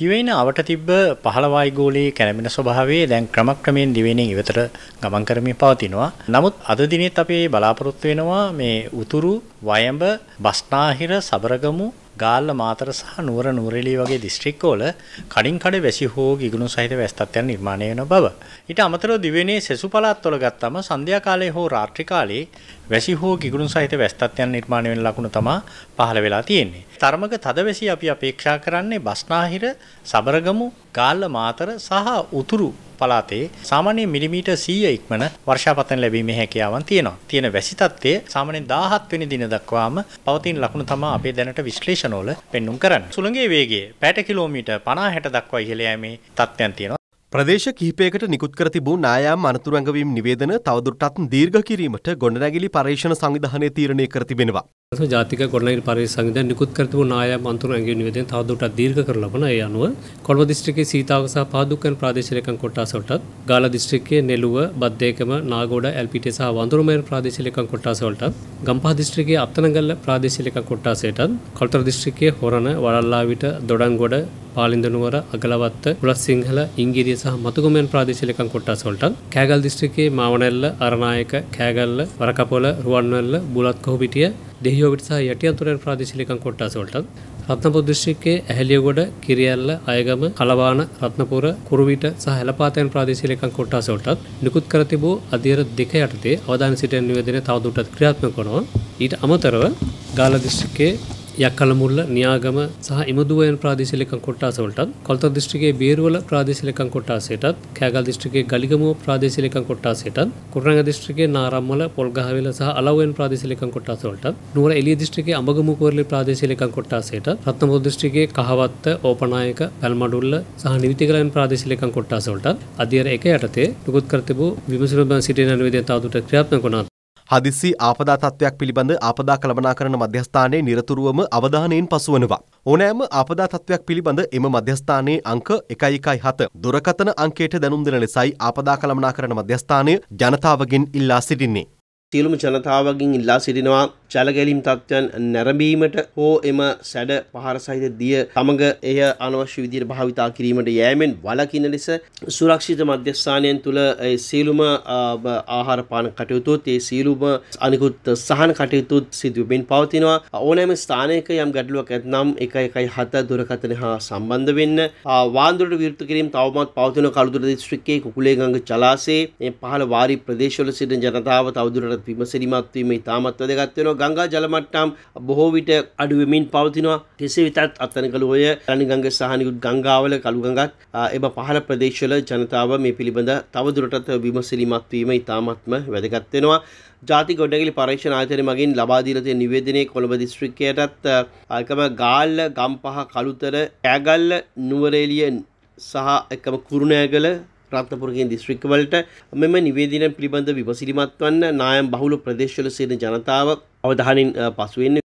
දිවයින අවට තිබ්බ පහළ වායු ගෝලයේ කැළඹෙන ස්වභාවය දැන් ක්‍රමක්‍රමයෙන් දිවයිනෙන් ඉවතට ගමන් කරමින් පවතිනවා. නමුත් අද දිනෙත් අපි බලාපොරොත්තු වෙනවා මේ උතුරු වයඹ බස්නාහිර සබරගමු ගාල්ල මාතර සහ නුවර නුවරඑළිය වගේ දිස්ත්‍රික්කවල කඩින් කඩ වැසි හෝ ගිගුණු සහිත වැස් තත්ත්වයන් නිර්මාණය වෙන බව. ඊට අමතරව දිවයිනේ සෙසු පළාත්වල ගත්තම සන්ධ්‍යා කාලයේ හෝ රාත්‍රී කාලයේ වැසි හෝ ගිගුණු සහිත වැස් තත්ත්වයන් නිර්මාණය වෙන ලකුණ තමයි පහළ වෙලා තියෙන්නේ. තරමක තදවැසි අපි අපේක්ෂා කරන්නේ බස්නාහිර, සබරගමු, ගාල්ල මාතර සහ උතුරු පළාතේ සාමාන්‍ය මිලිමීටර් 100 ඉක්මන වර්ෂාපතන ලැබීමේ හැකියාවන් තියෙනවා. තියෙන වැසි තත්ත්වය සාමාන්‍යයෙන් 17 වෙනි දින දක්වාම පවතින ලකුණු තමයි අපේ දැනට විශ්ලේෂණවල පෙන්눔 කරන්නේ. සුළඟේ වේගය පැයට කිලෝමීටර් 50 60 දක්වා ඉහළ යෑමේ තත්ත්වයන් තියෙනවා. ප්‍රදේශ කිහිපයකට නිකුත් කර තිබූ නායාම් අනතුරු ඇඟවීම් නිවේදන තවදුරටත් දීර්ඝ කිරීමට ගොඩනැගිලි පර්යේෂණ සංවිධානය තීරණය කර තිබෙනවා. ජාතික ගොඩනැගිලි පරිසර සංවිධානය නිකුත් කර තිබුණු නායම් අන්තර ඇඟිලි නිවේදනය තවදුරටත් දීර්ඝ කර ලබන ඒ අනුව කොළඹ දිස්ත්‍රික්කයේ සීතාවක සහ පාදුක්කන් ප්‍රාදේශීය ලේකම් කොට්ටාසවලටත් ගාලා දිස්ත්‍රික්කයේ නෙළුව, බද්දේකම, නාගෝඩ, එල්පීටේ සහ වඳුරුමයන ප්‍රාදේශීය ලේකම් කොට්ටාසවලටත් ගම්පහ දිස්ත්‍රික්කයේ අත්තනගල්ල ප්‍රාදේශීය ලේකම් කොට්ටාසයටත් කොළතර දිස්ත්‍රික්කයේ හොරණ, වලල්ලාවිට, දොඩන්ගොඩ, පාලින්දනුවර අගලවත්ත ගුලත් සිංහල ඉංගිරිය සහ මතුගමෙන් ප්‍රාදේශලකම් කොට්ටස් වලට කෑගල් දිස්ත්‍රික්කයේ මාවනැල්ල අරනායක කෑගල්ල වරකපොල රුවන්වැල්ල බුලත්කොහුපිටිය දෙහියෝවිට සහ යටිඅතුරෙන් ප්‍රාදේශලකම් කොට්ටස් වලට රත්නපුර දිස්ත්‍රික්කයේ ඇහැලියගොඩ කිරියැල්ල අයගම කලවාන රත්නපුර කුරුවිට සහ හැලපාතෙන් ප්‍රාදේශීලකම් කොට්ටස් වලට නිකුත් කර තිබූ අධිර දෙක යටතේ අවධානය සිටින නිවේදනය තවදුරටත් ක්‍රියාත්මක කරනවා ඊට අමතරව ගාල්ල දිස්ත්‍රික්කයේ යක්කලමුල්ල නියාගම සහ ඉමදුවෙන් ප්‍රාදේශීලකම් කොට්ටාසවලටත් කොළතොත් දිස්ත්‍රික්කයේ බේරුවල ප්‍රාදේශීලකම් කොට්ටාසයටත් කෑගල් දිස්ත්‍රික්කයේ ගලිගමුව ප්‍රාදේශීලකම් කොට්ටාසයටත් කුරුණෑගල දිස්ත්‍රික්කයේ නාරම්මල පොල්ගහවෙල සහ අලව්වෙන් ප්‍රාදේශීලකම් කොට්ටාසවලටත් නුවර එළිය දිස්ත්‍රික්කයේ අඹගමු කුවරළේ ප්‍රාදේශීලකම් කොට්ටාසයට රත්නපුර දිස්ත්‍රික්කයේ කහවත්ත ඕපනායක පැල්මඩුල්ල සහ නිවිතිගලයන් ප්‍රාදේශීලකම් කොට්ටාසවලටත් අධ්‍යයන එක යටතේ නිකුත් කර තිබූ විමසුරුබන් සිටින නිවේදනය තවදුරටත් ක්‍රියාත්මක වුණා හදිසි ආපදා තත්ත්වයක් පිළිබඳ ආපදා කළමනාකරන මධ්‍යස්ථානයේ নিরතුරුවම අවධානයෙන් පසුවනවා. ඕනෑම ආපදා තත්ත්වයක් පිළිබඳ එම මධ්‍යස්ථානයේ අංක 117 දුරකථන අංකයට දැනුම් දෙන ලෙසයි ආපදා කළමනාකරන මධ්‍යස්ථානය ජනතාවගෙන් ඉල්ලා සිටින්නේ. සියලුම ජනතාවගින් ඉල්ලා සිටිනවා ජලගැලීම් තත්ත්වයන් නැරඹීමට හෝ එම සැඩ පහර සහිත දිය සමඟ එය අනවශ්‍ය විදියට භාවිතා කිරීමට යෑමෙන් වලකින ලෙස සුරක්ෂිත මධ්‍යස්ථානයන් තුළ සියලුම ආහාර පාන කටයුතුත් ඒ සියලුම අනිකුත් සහන කටයුතුත් සිදුවෙන් පවතිනවා ඕනෑම ස්ථානයක යම් ගැටලුවක් ඇත්නම් එක එකයි හත දුරකථන හා සම්බන්ධ වෙන්න වාන්දුරට විරුද්ධ කිරීම තවමත් පවතින කළුදුර දිස්ත්‍රික්කයේ කුකුලේගඟ ජලාශයේ මේ පහළ වාරි ප්‍රදේශවල සිටින ජනතාව තවදුරටත් විමසිරිමත් වීම ඉතාමත් වැදගත් වෙනවා. ගංගා ජල මට්ටම් බොහෝ විට අඩු වෙමින් පවතිනවා. කෙසේ වෙතත් අත්නකල ඔය රණගංග සහ නිකුත් ගංගාවල කළු ගඟත් එම පහළ ප්‍රදේශවල ජනතාව මේ පිළිබඳ තවදුරටත් විමසිරිමත් වීම ඉතාමත්ම වැදගත් වෙනවා. ජාති ගොඩනැගිලි පරීක්ෂණ ආයතනය මගින් ලබා දීලා තියෙන නිවේදනයේ කොළඹ දිස්ත්‍රික්කයටත් එකම ගාල්ල, ගම්පහ, කළුතර, කෑගල්ල, නුවරඑළිය සහ එකම කුරුණෑගල රත්නපුරගෙන් දිස්ත්‍රික්කවලට මෙම නිවේදනය පිළිබඳ විමසිලිමත් වන්න නායම් බහුල ප්‍රදේශවල සිටින ජනතාව අවධානෙන් පසුවෙන්න